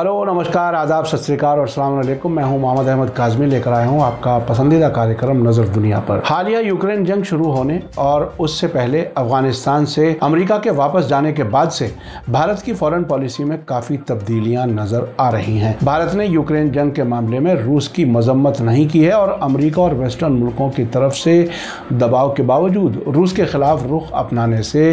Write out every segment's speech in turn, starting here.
hello नमस्कार आदाब सत श्रीकार और सलामकुम मैं हूं मोहम्मद अहमद काजमी लेकर आया हूं आपका पसंदीदा कार्यक्रम नज़र दुनिया पर हालिया यूक्रेन जंग शुरू होने और उससे पहले अफगानिस्तान से अमेरिका के वापस जाने के बाद से भारत की फॉरेन पॉलिसी में काफ़ी तब्दीलियां नज़र आ रही हैं भारत ने यूक्रेन जंग के मामले में रूस की मजम्मत नहीं की है और अमरीका और वेस्टर्न मुल्कों की तरफ से दबाव के बावजूद रूस के खिलाफ रुख अपनाने से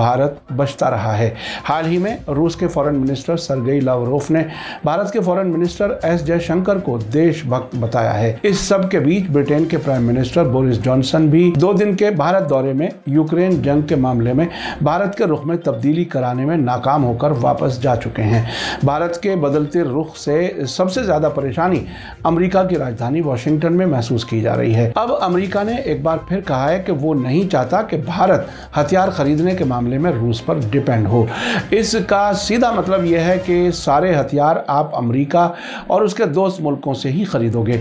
भारत बचता रहा है हाल ही में रूस के फॉरन मिनिस्टर सरगई लावरोफ ने ने भारत के फॉरेन मिनिस्टर एस जयशंकर को देशभक्त बताया है इस सब के बीच ब्रिटेन के प्राइम मिनिस्टर बोरिस जॉनसन भी दो दिन के भारत दौरे में यूक्रेन जंग के मामले में भारत के रुख में तब्दीली कराने में नाकाम होकर वापस जा चुके हैं भारत के बदलते रुख से सबसे ज़्यादा परेशानी अमरीका की राजधानी वॉशिंगटन में महसूस की जा रही है अब अमरीका ने एक बार फिर कहा है कि वो नहीं चाहता कि भारत हथियार खरीदने के मामले में रूस पर डिपेंड हो इसका सीधा मतलब यह है कि सारे हथियार आप अमेरिका और उसके दोस्त मुल्कों से ही खरीदोगे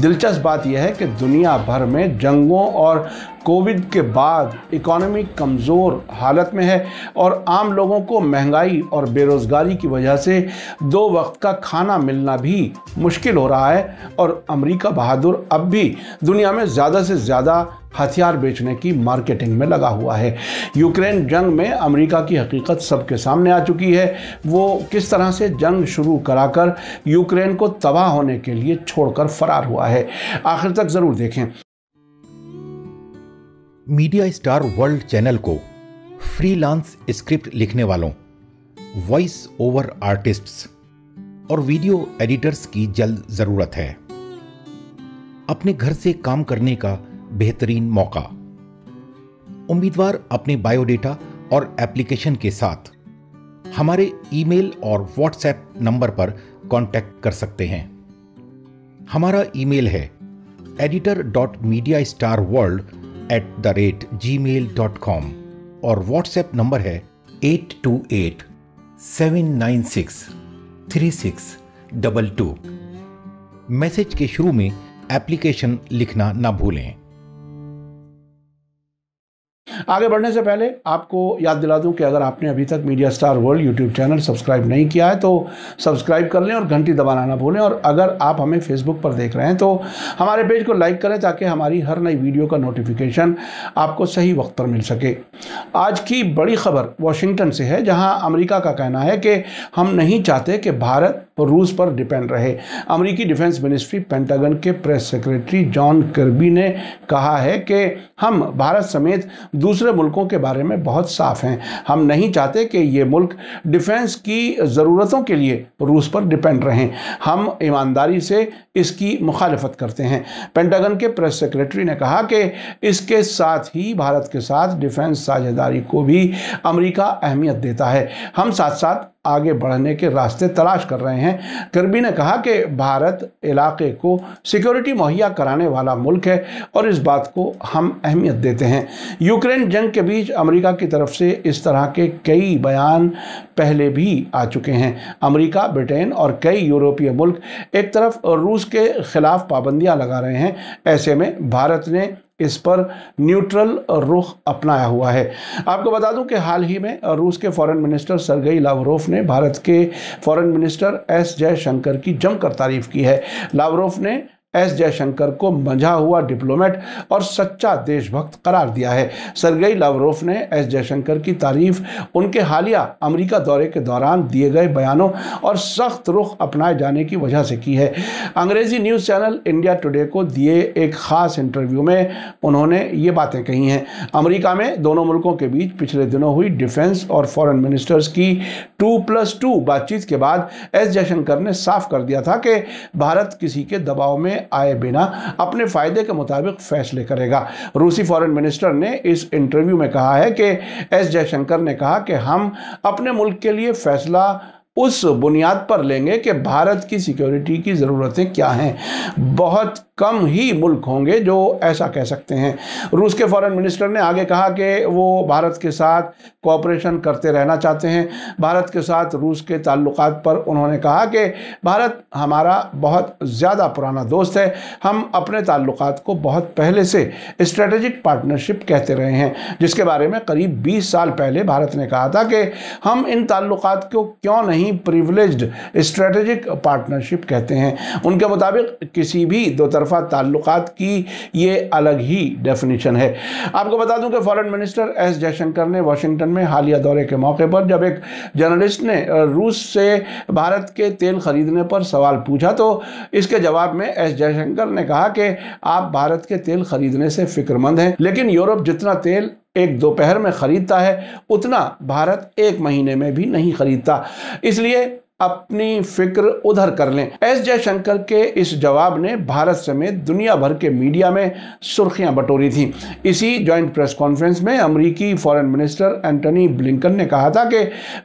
दिलचस्प बात यह है कि दुनिया भर में जंगों और कोविड के बाद इकोनॉमी कमज़ोर हालत में है और आम लोगों को महंगाई और बेरोज़गारी की वजह से दो वक्त का खाना मिलना भी मुश्किल हो रहा है और अमेरिका बहादुर अब भी दुनिया में ज़्यादा से ज़्यादा हथियार बेचने की मार्केटिंग में लगा हुआ है यूक्रेन जंग में अमेरिका की हकीकत सबके सामने आ चुकी है वो किस तरह से जंग शुरू कराकर यूक्रेन को तबाह होने के लिए छोड़कर फरार हुआ है आखिर तक ज़रूर देखें मीडिया स्टार वर्ल्ड चैनल को फ्रीलांस स्क्रिप्ट लिखने वालों वॉइस ओवर आर्टिस्ट और वीडियो एडिटर्स की जल्द ज़रूरत है अपने घर से काम करने का बेहतरीन मौका उम्मीदवार अपने बायोडेटा और एप्लीकेशन के साथ हमारे ईमेल और व्हाट्सएप नंबर पर कांटेक्ट कर सकते हैं हमारा ईमेल है editor dot media star world at the rate Gmail dot com और व्हाट्सएप नंबर है eight two eight seven nine six three six double two message के शुरू में एप्लीकेशन लिखना ना भूलें आगे बढ़ने से पहले आपको याद दिला दूं कि अगर आपने अभी तक media star world YouTube channel subscribe नहीं किया है तो सब्सक्राइब कर लें और घंटी दबाना ना भूलें और अगर आप हमें फेसबुक पर देख रहे हैं तो हमारे पेज को लाइक करें ताकि हमारी हर नई वीडियो का नोटिफिकेशन आपको सही वक्त पर मिल सके आज की बड़ी खबर वॉशिंगटन से है जहाँ अमरीका का कहना है कि हम नहीं चाहते कि भारत रूस पर डिपेंड रहे अमेरिकी डिफेंस मिनिस्ट्री पेंटागन के प्रेस सेक्रेटरी जॉन कर्बी ने कहा है कि हम भारत समेत दूसरे मुल्कों के बारे में बहुत साफ हैं हम नहीं चाहते कि ये मुल्क डिफेंस की ज़रूरतों के लिए रूस पर डिपेंड रहें हम ईमानदारी से इसकी मुखालफत करते हैं पेंटागन के प्रेस सेक्रेटरी ने कहा कि इसके साथ ही भारत के साथ डिफेंस साझेदारी को भी अमरीका अहमियत देता है हम साथ साथ आगे बढ़ने के रास्ते तलाश कर रहे हैं करबी ने कहा कि भारत इलाके को सिक्योरिटी मुहैया कराने वाला मुल्क है और इस बात को हम अहमियत देते हैं यूक्रेन जंग के बीच अमेरिका की तरफ से इस तरह के कई बयान पहले भी आ चुके हैं अमेरिका ब्रिटेन और कई यूरोपीय मुल्क एक तरफ रूस के खिलाफ पाबंदियां लगा रहे हैं ऐसे में भारत ने इस पर न्यूट्रल रुख अपनाया हुआ है आपको बता दूं कि हाल ही में रूस के फॉरेन मिनिस्टर सरगई लावरोफ ने भारत के फॉरेन मिनिस्टर एस जयशंकर की जमकर तारीफ की है लावरोफ ने एस जयशंकर को मंझा हुआ डिप्लोमेट और सच्चा देशभक्त करार दिया है सरगई लावरोफ ने एस जयशंकर की तारीफ उनके हालिया अमेरिका दौरे के दौरान दिए गए बयानों और सख्त रुख अपनाए जाने की वजह से की है अंग्रेजी न्यूज़ चैनल इंडिया टुडे को दिए एक ख़ास इंटरव्यू में उन्होंने ये बातें कही हैं अमरीका में दोनों मुल्कों के बीच पिछले दिनों हुई डिफेंस और फॉरन मिनिस्टर्स की टू प्लस टू बातचीत के बाद एस जयशंकर ने साफ कर दिया था कि भारत किसी के दबाव में आए बिना अपने फ़ायदे के मुताबिक फैसले करेगा रूसी फॉरेन मिनिस्टर ने इस इंटरव्यू में कहा है कि एस जयशंकर ने कहा कि हम अपने मुल्क के लिए फैसला उस बुनियाद पर लेंगे कि भारत की सिक्योरिटी की ज़रूरतें क्या हैं बहुत कम ही मुल्क होंगे जो ऐसा कह सकते हैं रूस के फॉरेन मिनिस्टर ने आगे कहा कि वो भारत के साथ कोऑपरेशन करते रहना चाहते हैं भारत के साथ रूस के ताल्लुक पर उन्होंने कहा कि भारत हमारा बहुत ज़्यादा पुराना दोस्त है हम अपने ताल्लुक को बहुत पहले से स्ट्रेटजिक पार्टनरशिप कहते रहे हैं जिसके बारे में करीब बीस साल पहले भारत ने कहा था कि हम इन ताल्लुक को क्यों नहीं प्रिवलेज स्ट्रेटजिक पार्टनरशिप कहते हैं उनके मुताबिक किसी भी दो तरफ तरफा ताल्लुक की ये अलग ही डेफिनेशन है आपको बता दूं कि फॉरेन मिनिस्टर एस जयशंकर ने वाशिंगटन में हालिया दौरे के मौके पर जब एक जर्नलिस्ट ने रूस से भारत के तेल खरीदने पर सवाल पूछा तो इसके जवाब में एस जयशंकर ने कहा कि आप भारत के तेल खरीदने से फिक्रमंद हैं लेकिन यूरोप जितना तेल एक दोपहर में ख़रीदता है उतना भारत एक महीने में भी नहीं ख़रीदता इसलिए अपनी फिक्र उधर कर लें एस जयशंकर के इस जवाब ने भारत समेत दुनिया भर के मीडिया में सुर्खियां बटोरी थी इसी जॉइंट प्रेस कॉन्फ्रेंस में अमरीकी फॉरेन मिनिस्टर एंटनी ब्लिंकन ने कहा था कि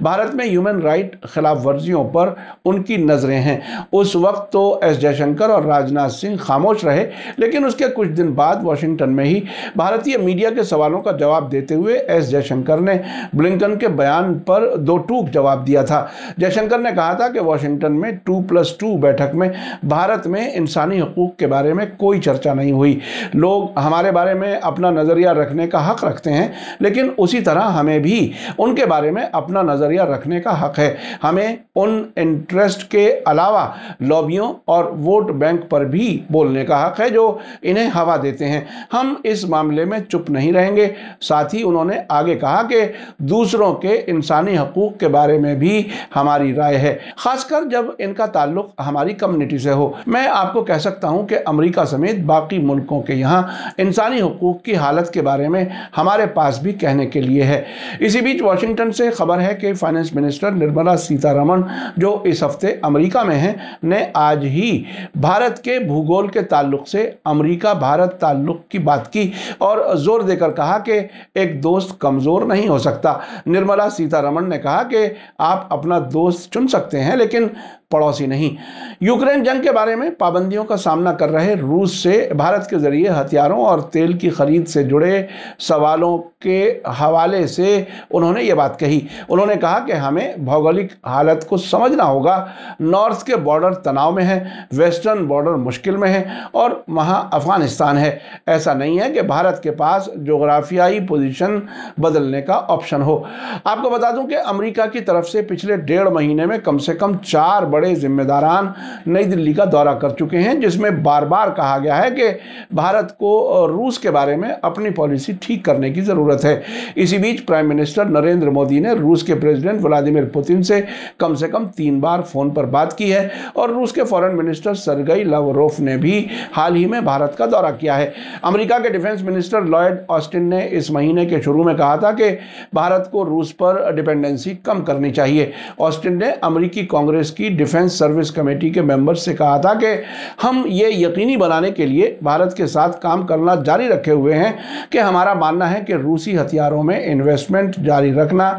भारत में ह्यूमन राइट खिलाफ वर्जियों पर उनकी नज़रें हैं उस वक्त तो एस जयशंकर और राजनाथ सिंह खामोश रहे लेकिन उसके कुछ दिन बाद वॉशिंगटन में ही भारतीय मीडिया के सवालों का जवाब देते हुए एस जयशंकर ने ब्लिंकन के बयान पर दो टूक जवाब दिया था जयशंकर ने कहा कहा था कि वाशिंगटन में टू प्लस टू बैठक में भारत में इंसानी हकूक़ के बारे में कोई चर्चा नहीं हुई लोग हमारे बारे में अपना नज़रिया रखने का हक़ रखते हैं लेकिन उसी तरह हमें भी उनके बारे में अपना नज़रिया रखने का हक़ है हमें उन इंटरेस्ट के अलावा लॉबियों और वोट बैंक पर भी बोलने का हक़ है जो इन्हें हवा देते हैं हम इस मामले में चुप नहीं रहेंगे साथ ही उन्होंने आगे कहा कि दूसरों के इंसानी हकूक़ के बारे में भी हमारी राय है है खासकर जब इनका ताल्लुक हमारी कम्युनिटी से हो मैं आपको कह सकता हूँ कि अमरीका समेत बाकी मुल्कों के यहाँ इंसानी हकूक़ की हालत के बारे में हमारे पास भी कहने के लिए है इसी बीच वाशिंगटन से खबर है कि फाइनेंस मिनिस्टर निर्मला सीतारमण जो इस हफ्ते अमरीका में हैं ने आज ही भारत के भूगोल के ताल्लुक से अमरीका भारत ताल्लुक की बात की और ज़ोर देकर कहा कि एक दोस्त कमज़ोर नहीं हो सकता निर्मला सीतारमण ने कहा कि आप अपना दोस्त चुन सकते सकते हैं लेकिन पड़ोसी नहीं यूक्रेन जंग के बारे में पाबंदियों का सामना कर रहे रूस से भारत के ज़रिए हथियारों और तेल की खरीद से जुड़े सवालों के हवाले से उन्होंने ये बात कही उन्होंने कहा कि हमें भौगोलिक हालत को समझना होगा नॉर्थ के बॉर्डर तनाव में है वेस्टर्न बॉर्डर मुश्किल में है और वहाँ अफ़गानिस्तान है ऐसा नहीं है कि भारत के पास जोग्राफियाई पोजिशन बदलने का ऑप्शन हो आपको बता दूं कि अमरीका की तरफ से पिछले डेढ़ महीने में कम से कम चार बड़े जिम्मेदारान नई दिल्ली का दौरा कर चुके हैं जिसमें बार बार कहा गया है कि भारत को रूस के बारे में अपनी पॉलिसी ठीक करने की ज़रूरत है इसी बीच प्राइम मिनिस्टर नरेंद्र मोदी ने रूस के प्रेसिडेंट व्लादिमिर पुतिन से कम से कम तीन बार फ़ोन पर बात की है और रूस के फॉरन मिनिस्टर सरगई लवरोफ ने भी हाल ही में भारत का दौरा किया है अमेरिका के डिफेंस मिनिस्टर लॉयड ऑस्टिन ने इस महीने के शुरू में कहा था कि भारत को रूस पर डिपेंडेंसी कम करनी चाहिए ऑस्टिन ने अमेरिकी कांग्रेस की डिफेंस सर्विस कमेटी के मेंबर्स से कहा था कि हम ये यकीनी बनाने के लिए भारत के साथ काम करना जारी रखे हुए हैं कि हमारा मानना है कि रूसी हथियारों में इन्वेस्टमेंट जारी रखना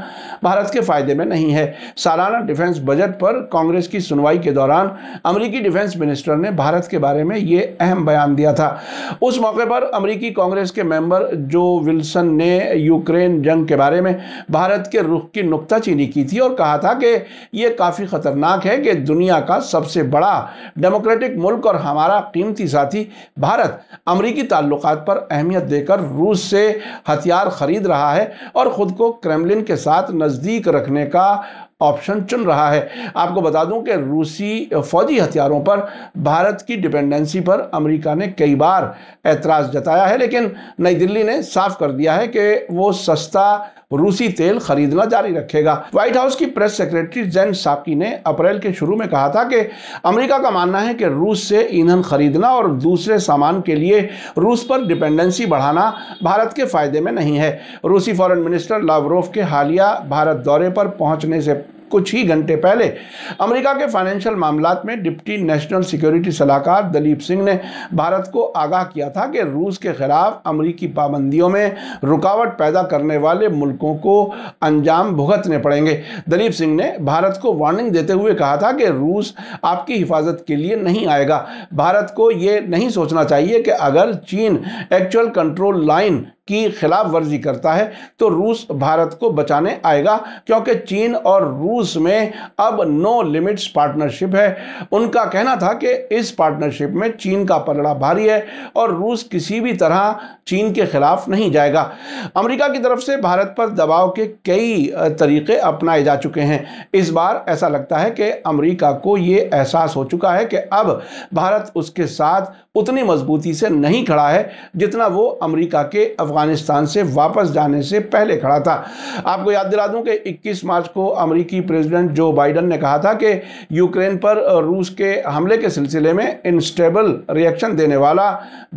भारत के फ़ायदे में नहीं है सालाना डिफेंस बजट पर कांग्रेस की सुनवाई के दौरान अमरीकी डिफेंस मिनिस्टर ने भारत के बारे में ये अहम बयान दिया था उस मौके पर अमरीकी कांग्रेस के मेंबर जो विल्सन ने यूक्रेन जंग के बारे में भारत के रुख की नुकताचीनी की थी और कहा था कि ये काफ़ी ख़तरनाक है कि दुनिया का सबसे बड़ा डेमोक्रेटिक मुल्क और हमारा कीमती साथी भारत अमरीकी ताल्लुक पर अहमियत देकर रूस से हथियार ख़रीद रहा है और ख़ुद को क्रेमलिन के साथ नज़दीक रखने का ऑप्शन चुन रहा है आपको बता दूं कि रूसी फौजी हथियारों पर भारत की डिपेंडेंसी पर अमेरिका ने कई बार एतराज़ जताया है लेकिन नई दिल्ली ने साफ कर दिया है कि वो सस्ता रूसी तेल खरीदना जारी रखेगा व्हाइट हाउस की प्रेस सेक्रेटरी जैन साकी ने अप्रैल के शुरू में कहा था कि अमेरिका का मानना है कि रूस से ईंधन खरीदना और दूसरे सामान के लिए रूस पर डिपेंडेंसी बढ़ाना भारत के फायदे में नहीं है रूसी फॉरेन मिनिस्टर लावरोव के हालिया भारत दौरे पर पहुंचने से कुछ ही घंटे पहले अमेरिका के फाइनेंशियल मामला में डिप्टी नेशनल सिक्योरिटी सलाहकार दलीप सिंह ने भारत को आगाह किया था कि रूस के खिलाफ अमरीकी पाबंदियों में रुकावट पैदा करने वाले मुल्कों को अंजाम भुगतने पड़ेंगे दलीप सिंह ने भारत को वार्निंग देते हुए कहा था कि रूस आपकी हिफाजत के लिए नहीं आएगा भारत को ये नहीं सोचना चाहिए कि अगर चीन एक्चुअल कंट्रोल लाइन की खिलाफ वर्जी करता है तो रूस भारत को बचाने आएगा क्योंकि चीन और रूस में अब नो लिमिट्स पार्टनरशिप है उनका कहना था कि इस पार्टनरशिप में चीन का पलड़ा भारी है और रूस किसी भी तरह चीन के खिलाफ नहीं जाएगा अमेरिका की तरफ से भारत पर दबाव के कई तरीके अपनाए जा चुके हैं इस बार ऐसा लगता है कि अमरीका को ये एहसास हो चुका है कि अब भारत उसके साथ उतनी मजबूती से नहीं खड़ा है जितना वो अमरीका के अफगान अफगानिस्तान से वापस जाने से पहले खड़ा था आपको याद दिला दूं कि 21 मार्च को अमरीकी प्रेसिडेंट जो बाइडन ने कहा था कि यूक्रेन पर रूस के हमले के सिलसिले में इंस्टेबल रिएक्शन देने वाला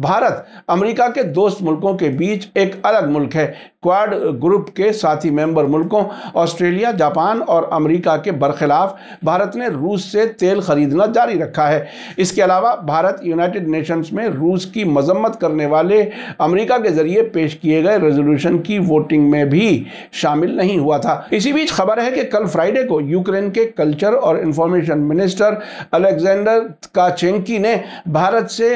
भारत अमरीका के दोस्त मुल्कों के बीच एक अलग मुल्क है क्वाड ग्रुप के साथी मेंबर मुल्कों ऑस्ट्रेलिया जापान और अमेरिका के बरखिलाफ भारत ने रूस से तेल खरीदना जारी रखा है इसके अलावा भारत यूनाइटेड नेशंस में रूस की मजम्मत करने वाले अमेरिका के जरिए पेश पेश किए गए रेजोल्यूशन की वोटिंग में भी शामिल नहीं हुआ था इसी बीच खबर है कि कल फ्राइडे को यूक्रेन के कल्चर और इंफॉर्मेशन मिनिस्टर अलेक्जेंडर काचेंकी ने भारत से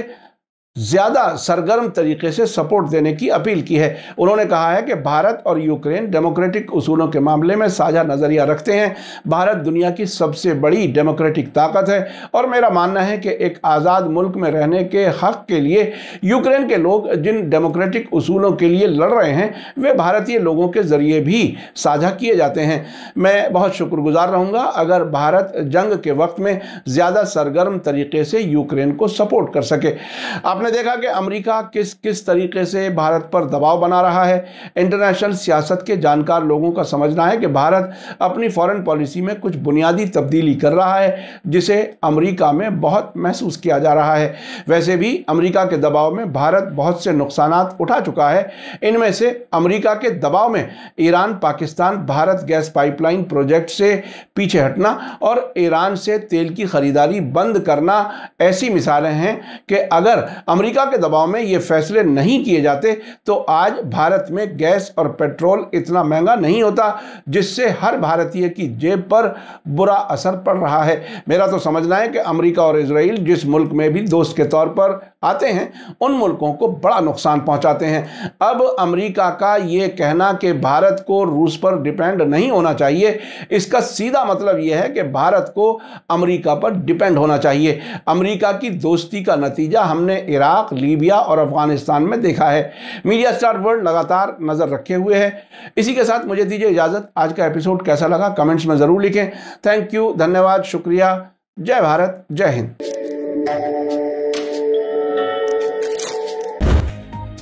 ज़्यादा सरगर्म तरीके से सपोर्ट देने की अपील की है उन्होंने कहा है कि भारत और यूक्रेन डेमोक्रेटिक उसूलों के मामले में साझा नज़रिया रखते हैं भारत दुनिया की सबसे बड़ी डेमोक्रेटिक ताकत है और मेरा मानना है कि एक आज़ाद मुल्क में रहने के हक़ के लिए यूक्रेन के लोग जिन डेमोक्रेटिक उसूलों के लिए लड़ रहे हैं वे भारतीय लोगों के ज़रिए भी साझा किए जाते हैं मैं बहुत शुक्रगुजार रहूँगा अगर भारत जंग के वक्त में ज़्यादा सरगर्म तरीके से यूक्रेन को सपोर्ट कर सके आपने आपने देखा कि अमेरिका किस किस तरीके से भारत पर दबाव बना रहा है इंटरनेशनल सियासत के जानकार लोगों का समझना है कि भारत अपनी फॉरेन पॉलिसी में कुछ बुनियादी तब्दीली कर रहा है जिसे अमेरिका में बहुत महसूस किया जा रहा है वैसे भी अमेरिका के दबाव में भारत बहुत से नुकसान उठा चुका है इनमें से अमरीका के दबाव में Iran Pakistan Bharat gas pipeline project से पीछे हटना और ईरान से तेल की खरीदारी बंद करना ऐसी मिसालें हैं कि अगर अमेरिका के दबाव में ये फैसले नहीं किए जाते तो आज भारत में गैस और पेट्रोल इतना महंगा नहीं होता जिससे हर भारतीय की जेब पर बुरा असर पड़ रहा है मेरा तो समझना है कि अमेरिका और इसराइल जिस मुल्क में भी दोस्त के तौर पर आते हैं उन मुल्कों को बड़ा नुकसान पहुंचाते हैं अब अमेरिका का ये कहना कि भारत को रूस पर डिपेंड नहीं होना चाहिए इसका सीधा मतलब यह है कि भारत को अमेरिका पर डिपेंड होना चाहिए अमेरिका की दोस्ती का नतीजा हमने इराक लीबिया और अफगानिस्तान में देखा है मीडिया स्टार वर्ल्ड लगातार नज़र रखे हुए है इसी के साथ मुझे दीजिए इजाज़त आज का एपिसोड कैसा लगा कमेंट्स में ज़रूर लिखें थैंक यू धन्यवाद शुक्रिया जय भारत जय हिंद